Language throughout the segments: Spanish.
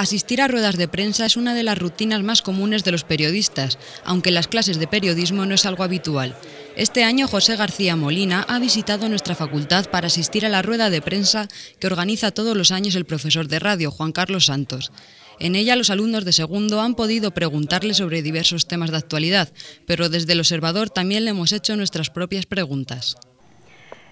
Asistir a ruedas de prensa es una de las rutinas más comunes de los periodistas, aunque en las clases de periodismo no es algo habitual. Este año José García Molina ha visitado nuestra facultad para asistir a la rueda de prensa que organiza todos los años el profesor de radio, Juan Carlos Santos. En ella los alumnos de segundo han podido preguntarle sobre diversos temas de actualidad, pero desde el observador también le hemos hecho nuestras propias preguntas.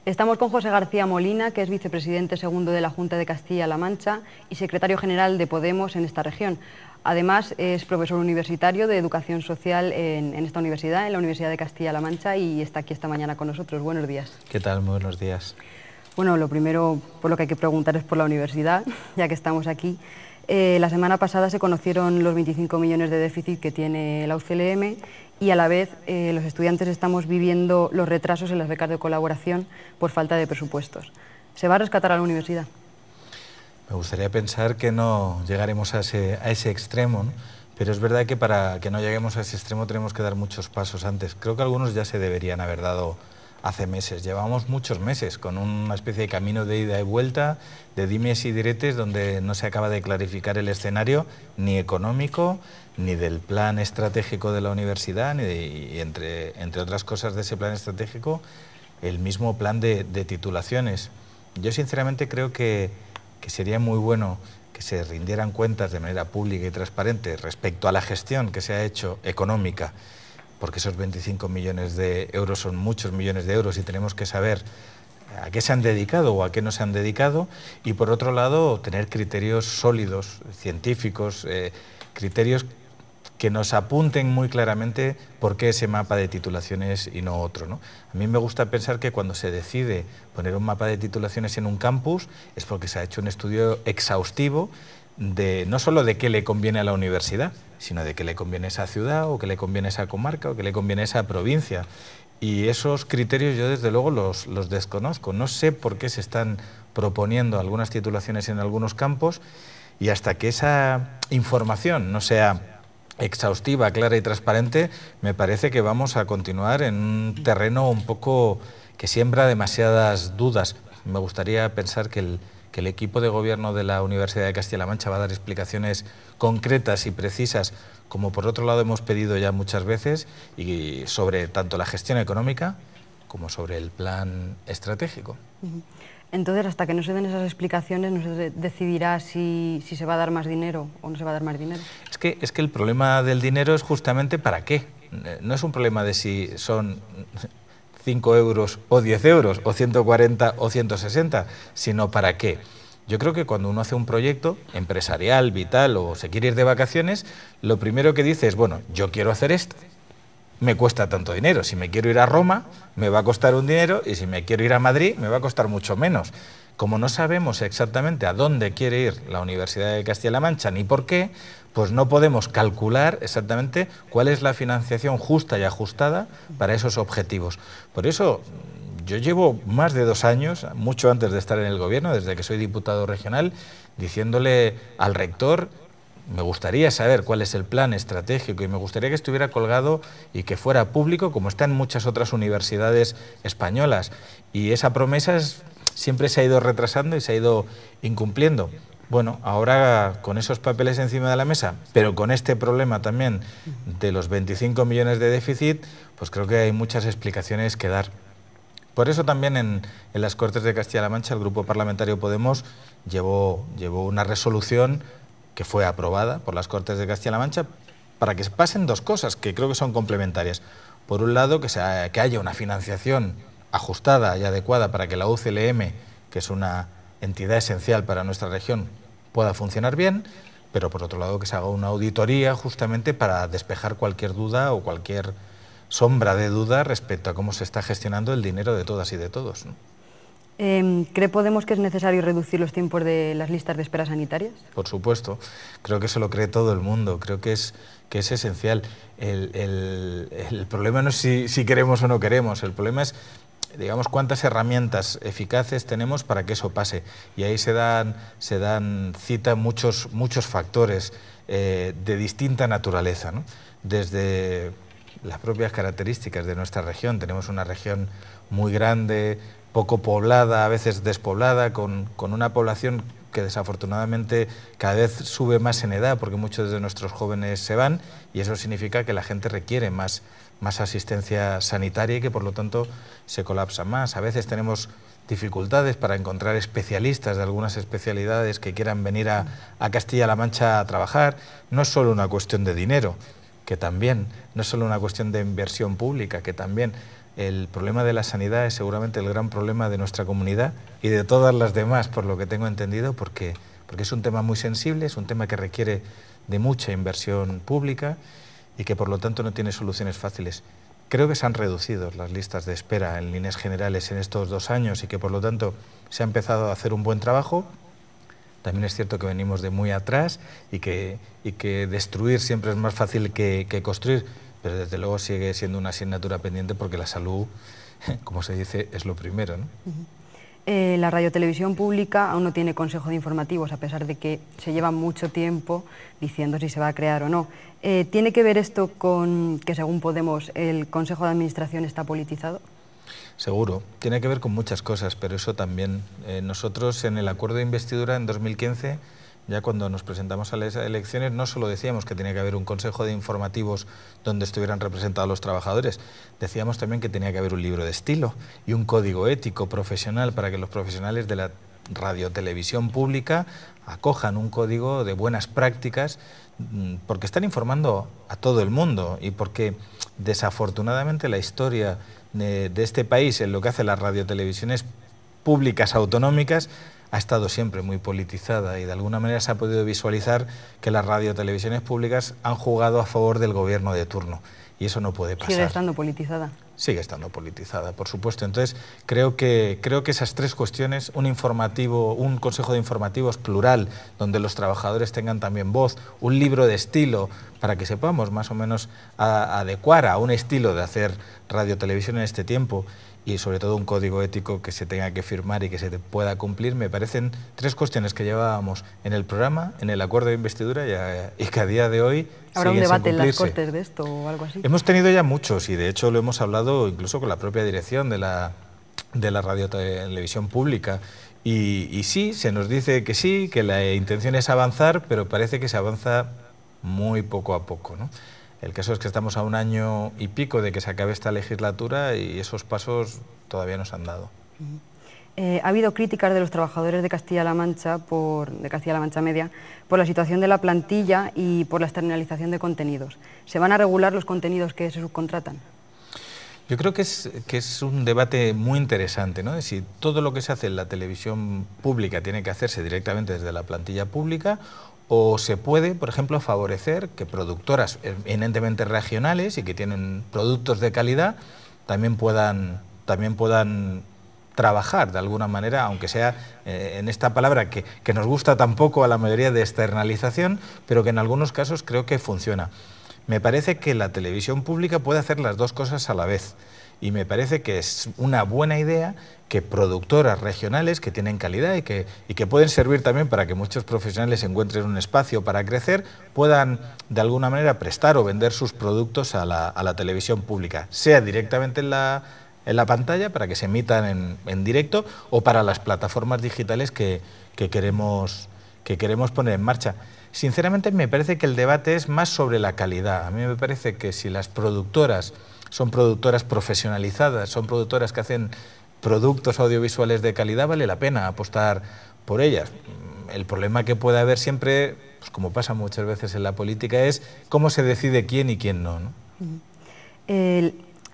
Estamos con José García Molina, que es vicepresidente segundo de la Junta de Castilla-La Mancha y secretario general de Podemos en esta región. Además, es profesor universitario de Educación Social en, esta universidad, en la Universidad de Castilla-La Mancha, y está aquí esta mañana con nosotros. Buenos días. ¿Qué tal? Muy buenos días. Bueno, lo primero por lo que hay que preguntar es por la universidad, ya que estamos aquí. Eh, la semana pasada se conocieron los 25 millones de déficit que tiene la UCLM y a la vez eh, los estudiantes estamos viviendo los retrasos en las becas de colaboración por falta de presupuestos. ¿Se va a rescatar a la universidad? Me gustaría pensar que no llegaremos a ese, extremo, pero es verdad que para que no lleguemos a ese extremo tenemos que dar muchos pasos antes. Creo que algunos ya se deberían haber dado hace meses. Llevamos muchos meses con una especie de camino de ida y vuelta, de dimes y diretes, donde no se acaba de clarificar el escenario ni económico, ni del plan estratégico de la universidad, ni entre, entre otras cosas de ese plan estratégico, el mismo plan de, titulaciones. Yo sinceramente creo que, que, sería muy bueno que se rindieran cuentas de manera pública y transparente respecto a la gestión que se ha hecho económica, porque esos 25 millones de euros son muchos millones de euros y tenemos que saber a qué se han dedicado o a qué no se han dedicado, y por otro lado tener criterios sólidos, científicos, eh, criterios que nos apunten muy claramente por qué ese mapa de titulaciones y no otro. ¿no? A mí me gusta pensar que cuando se decide poner un mapa de titulaciones en un campus es porque se ha hecho un estudio exhaustivo de no solo de qué le conviene a la universidad, sino de qué le conviene a esa ciudad o qué le conviene a esa comarca o qué le conviene a esa provincia. Y esos criterios yo desde luego los, los desconozco. No sé por qué se están proponiendo algunas titulaciones en algunos campos y hasta que esa información no sea exhaustiva, clara y transparente, me parece que vamos a continuar en un terreno un poco que siembra demasiadas dudas. Me gustaría pensar que el, equipo de gobierno de la Universidad de Castilla-La Mancha va a dar explicaciones concretas y precisas, como por otro lado hemos pedido ya muchas veces, y sobre tanto la gestión económica como sobre el plan estratégico. Entonces, hasta que no se den esas explicaciones, no se decidirá si, se va a dar más dinero o no se va a dar más dinero. Es que, es que el problema del dinero es justamente para qué. Eh, no es un problema de si son 5 euros o 10 euros, o 140 o 160, sino para qué. Yo creo que cuando uno hace un proyecto empresarial, vital o se quiere ir de vacaciones, lo primero que dice es, bueno, yo quiero hacer esto, me cuesta tanto dinero. Si me quiero ir a Roma, me va a costar un dinero y si me quiero ir a Madrid, me va a costar mucho menos. Como no sabemos exactamente a dónde quiere ir la Universidad de Castilla-La Mancha ni por qué, pues no podemos calcular exactamente cuál es la financiación justa y ajustada para esos objetivos. Por eso yo llevo más de dos años, mucho antes de estar en el gobierno, desde que soy diputado regional, diciéndole al rector me gustaría saber cuál es el plan estratégico y me gustaría que estuviera colgado y que fuera público, como está en muchas otras universidades españolas. Y esa promesa siempre se ha ido retrasando y se ha ido incumpliendo. Bueno, ahora con esos papeles encima de la mesa, pero con este problema también de los 25 millones de déficit, pues creo que hay muchas explicaciones que dar. Por eso también en, las Cortes de Castilla-La Mancha el Grupo Parlamentario Podemos llevó, llevó una resolución que fue aprobada por las Cortes de Castilla-La Mancha, para que pasen dos cosas que creo que son complementarias. Por un lado, que, que haya una financiación ajustada y adecuada para que la UCLM, que es una entidad esencial para nuestra región, pueda funcionar bien, pero por otro lado que se haga una auditoría justamente para despejar cualquier duda o cualquier sombra de duda respecto a cómo se está gestionando el dinero de todas y de todos. Em, ¿Cree Podemos que es necesario reducir los tiempos de las listas de espera sanitarias? Por supuesto, creo que eso lo cree todo el mundo, creo que es, esencial. El, problema no es si, queremos o no queremos, el problema es digamos, cuántas herramientas eficaces tenemos para que eso pase. Y ahí se dan, se dan cita muchos, muchos factores eh, de distinta naturaleza, desde las propias características de nuestra región. Tenemos una región muy grande, poco poblada, a veces despoblada, con, con una población que desafortunadamente cada vez sube más en edad porque muchos de nuestros jóvenes se van y eso significa que la gente requiere más, más asistencia sanitaria y que por lo tanto se colapsa más. A veces tenemos dificultades para encontrar especialistas de algunas especialidades que quieran venir a, a Castilla-La Mancha a trabajar. No es solo una cuestión de dinero, que también, no es solo una cuestión de inversión pública, que también, el problema de la sanidad es seguramente el gran problema de nuestra comunidad y de todas las demás, por lo que tengo entendido, porque, porque es un tema muy sensible, es un tema que requiere de mucha inversión pública y que por lo tanto no tiene soluciones fáciles. Creo que se han reducido las listas de espera en líneas generales en estos dos años y que por lo tanto se ha empezado a hacer un buen trabajo. También es cierto que venimos de muy atrás y que, que destruir siempre es más fácil que construir pero desde luego sigue siendo una asignatura pendiente porque la salud, como se dice, es lo primero. ¿no? Eh, la radiotelevisión pública aún no tiene consejo de informativos, a pesar de que se lleva mucho tiempo diciendo si se va a crear o no. Eh, ¿Tiene que ver esto con que, según Podemos, el Consejo de Administración está politizado? Seguro, tiene que ver con muchas cosas, pero eso también. Eh, nosotros en el acuerdo de investidura en 2015 ya cuando nos presentamos a las elecciones no solo decíamos que tenía que haber un consejo de informativos donde estuvieran representados los trabajadores, decíamos también que tenía que haber un libro de estilo y un código ético profesional para que los profesionales de la radiotelevisión pública acojan un código de buenas prácticas mm, porque están informando a todo el mundo y porque desafortunadamente la historia de, este país en lo que hace las radiotelevisiones públicas autonómicas ha estado siempre muy politizada y de alguna manera se ha podido visualizar que las radiotelevisiones públicas han jugado a favor del gobierno de turno y eso no puede pasar. Sigue estando politizada. Sigue estando politizada, por supuesto. Entonces, creo que, creo que esas tres cuestiones, un informativo, un consejo de informativos plural, donde los trabajadores tengan también voz, un libro de estilo, para que sepamos más o menos adecuar a un estilo de hacer radiotelevisión en este tiempo, y sobre todo un código ético que se tenga que firmar y que se pueda cumplir, me parecen tres cuestiones que llevábamos en el programa, en el acuerdo de investidura y, eh, que a día de hoy... ¿Habrá un debate en las Cortes de esto o algo así? Hemos tenido ya muchos y de hecho lo hemos hablado incluso con la propia dirección de la, de la radio televisión pública. Y, sí, se nos dice que sí, que la intención es avanzar, pero parece que se avanza muy poco a poco. El caso es que estamos a un año y pico de que se acabe esta legislatura y esos pasos todavía no se han dado. Eh, ha habido críticas de los trabajadores de Castilla-La Mancha, por, de Castilla-La Mancha Media, por la situación de la plantilla y por la externalización de contenidos. ¿Se van a regular los contenidos que se subcontratan? Yo creo que es, que es un debate muy interesante, ¿no? si todo lo que se hace en la televisión pública tiene que hacerse directamente desde la plantilla pública o se puede, por ejemplo, favorecer que productoras eminentemente regionales y que tienen productos de calidad también puedan, también puedan trabajar de alguna manera, aunque sea eh, en esta palabra que, que, nos gusta tampoco a la mayoría de externalización, pero que en algunos casos creo que funciona. Me parece que la televisión pública puede hacer las dos cosas a la vez y me parece que es una buena idea que productoras regionales que tienen calidad y que, que pueden servir también para que muchos profesionales encuentren un espacio para crecer, puedan de alguna manera prestar o vender sus productos a la, televisión pública, sea directamente en la, pantalla para que se emitan en, directo o para las plataformas digitales que, que, queremos, que queremos poner en marcha. Sinceramente me parece que el debate es más sobre la calidad. A mí me parece que si las productoras son productoras profesionalizadas, son productoras que hacen productos audiovisuales de calidad, vale la pena apostar por ellas. El problema que puede haber siempre, pues como pasa muchas veces en la política, es cómo se decide quién y quién no.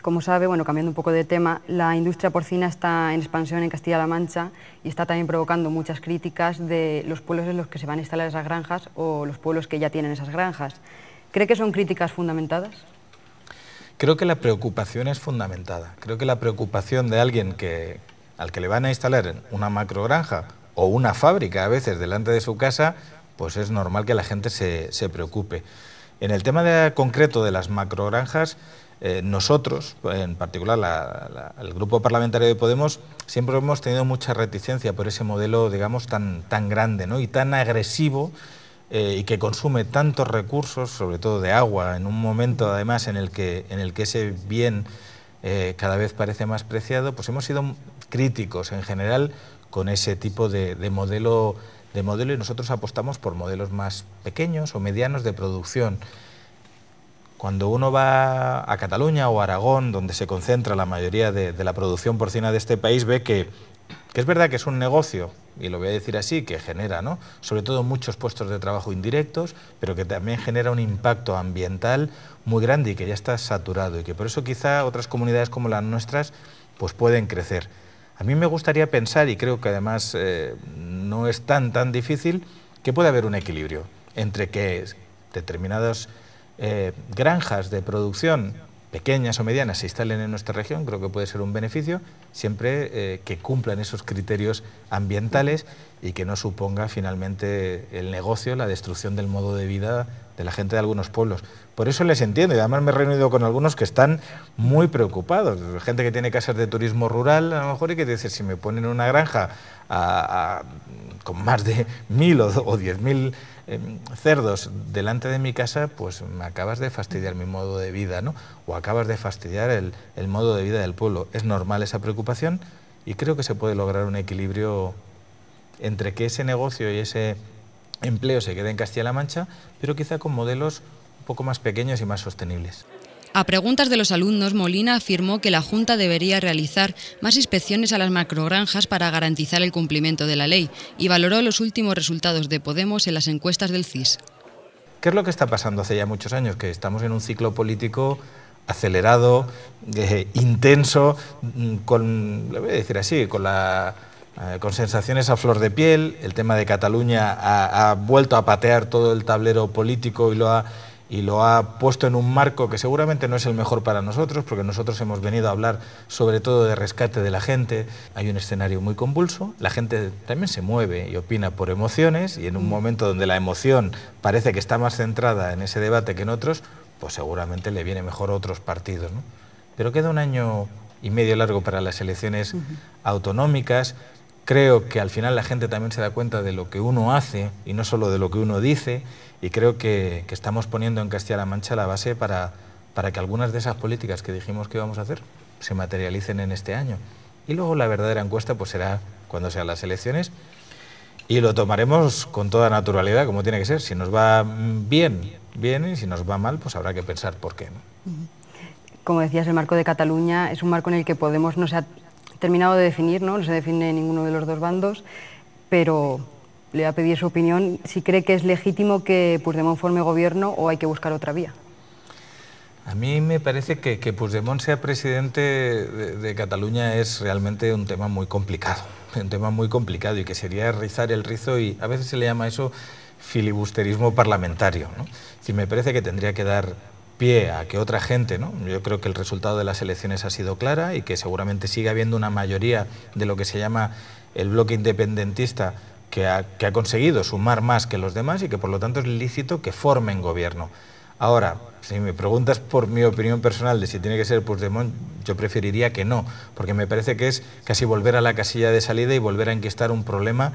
como sabe, bueno, cambiando un poco de tema, la industria porcina está en expansión en Castilla-La Mancha y está también provocando muchas críticas de los pueblos en los que se van a instalar esas granjas o los pueblos que ya tienen esas granjas. ¿Cree que son críticas fundamentadas? Creo que la preocupación es fundamentada. Creo que la preocupación de alguien que, al que le van a instalar una macrogranja o una fábrica a veces delante de su casa, pues es normal que la gente se, preocupe. En el tema de, concreto de las macrogranjas, eh, nosotros, en particular el grupo parlamentario de Podemos, siempre hemos tenido mucha reticencia por ese modelo, digamos, tan, tan grande ¿no? y tan agresivo eh, y que consume tantos recursos, sobre todo de agua, en un momento además en el que, en el que ese bien eh, cada vez parece más preciado, pues hemos sido críticos en general con ese tipo de, modelo, de y nosotros apostamos por modelos más pequeños o medianos de producción. Cuando uno va a Cataluña o Aragón, donde se concentra la mayoría de la producción porcina de este país, ve que que es verdad que es un negocio, y lo voy a decir así, que genera, ¿no? sobre todo muchos puestos de trabajo indirectos, pero que también genera un impacto ambiental muy grande y que ya está saturado y que por eso quizá otras comunidades como las nuestras pues pueden crecer. A mí me gustaría pensar, y creo que además eh, no es tan, tan difícil, que puede haber un equilibrio entre que determinadas eh, granjas de producción pequeñas o medianas se instalen en nuestra región, creo que puede ser un beneficio, siempre eh, que cumplan esos criterios ambientales y que no suponga finalmente el negocio, la destrucción del modo de vida de la gente de algunos pueblos. Por eso les entiendo y además me he reunido con algunos que están muy preocupados. Gente que tiene casas de turismo rural a lo mejor y que dice, si me ponen una granja con más de mil o, diez mil eh, cerdos delante de mi casa, pues me acabas de fastidiar mi modo de vida, ¿no? O acabas de fastidiar el modo de vida del pueblo. Es normal esa preocupación y creo que se puede lograr un equilibrio entre que ese negocio y ese empleo se quede en Castilla-La Mancha, pero quizá con modelos un poco más pequeños y más sostenibles. A preguntas de los alumnos, Molina afirmó que la Junta debería realizar más inspecciones a las macrogranjas para garantizar el cumplimiento de la ley y valoró los últimos resultados de Podemos en las encuestas del CIS. ¿Qué es lo que está pasando hace ya muchos años? Que estamos en un ciclo político acelerado, eh, intenso, mm, con, decir así, con la eh, con sensaciones a flor de piel, el tema de Cataluña ha, vuelto a patear todo el tablero político y lo, ha, y lo ha puesto en un marco que seguramente no es el mejor para nosotros, porque nosotros hemos venido a hablar sobre todo de rescate de la gente. Hay un escenario muy convulso, la gente también se mueve y opina por emociones, y en un momento donde la emoción parece que está más centrada en ese debate que en otros, pues seguramente le viene mejor a otros partidos. Pero queda un año y medio largo para las elecciones autonómicas creo que al final la gente también se da cuenta de lo que uno hace y no solo de lo que uno dice, y creo que, estamos poniendo en Castilla-La Mancha la base para, para que algunas de esas políticas que dijimos que íbamos a hacer se materialicen en este año. Y luego la verdadera encuesta pues será cuando sean las elecciones y lo tomaremos con toda naturalidad, como tiene que ser. Si nos va bien, bien, y si nos va mal, pues habrá que pensar por qué. Como decías, el marco de Cataluña es un marco en el que Podemos no terminado de definir, ¿no? no se define ninguno de los dos bandos, pero le voy a pedir su opinión si cree que es legítimo que Puigdemont forme gobierno o hay que buscar otra vía. A mí me parece que que Puigdemont sea presidente de, Cataluña es realmente un tema muy complicado, un tema muy complicado y que sería rizar el rizo y a veces se le llama eso filibusterismo parlamentario. ¿no? Si me parece que tendría que dar a que otra gente, ¿no? yo creo que el resultado de las elecciones ha sido clara y que seguramente sigue habiendo una mayoría de lo que se llama el bloque independentista que ha, conseguido sumar más que los demás y que por lo tanto es lícito que formen gobierno. Ahora, si me preguntas por mi opinión personal de si tiene que ser Puigdemont, yo preferiría que no, porque me parece que es casi volver a la casilla de salida y volver a enquistar un problema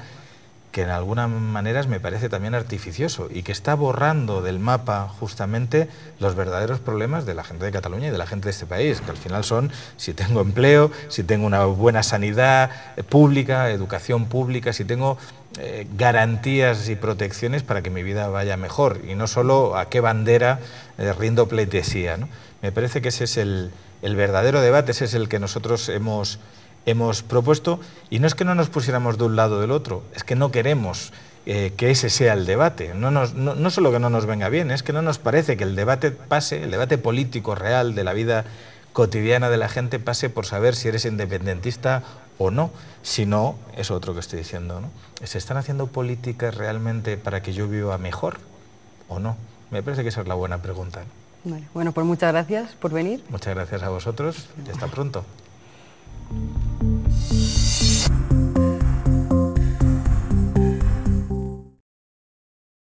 que en algunas maneras me parece también artificioso y que está borrando del mapa justamente los verdaderos problemas de la gente de Cataluña y de la gente de este país, que al final son si tengo empleo, si tengo una buena sanidad eh, pública, educación pública, si tengo eh, garantías y protecciones para que mi vida vaya mejor y no solo a qué bandera eh, rindo pleitesía. ¿no? Me parece que ese es el, el verdadero debate, ese es el que nosotros hemos hemos propuesto, y no es que no nos pusiéramos de un lado del otro, es que no queremos eh, que ese sea el debate. No, no, solo que no nos venga bien, es que no nos parece que el debate pase, el debate político real de la vida cotidiana de la gente pase por saber si eres independentista o no. Si no, es otro que estoy diciendo. ¿no? ¿Se están haciendo políticas realmente para que yo viva mejor o no? Me parece que esa es la buena pregunta. Bueno, pues muchas gracias por venir. Muchas gracias a vosotros hasta pronto.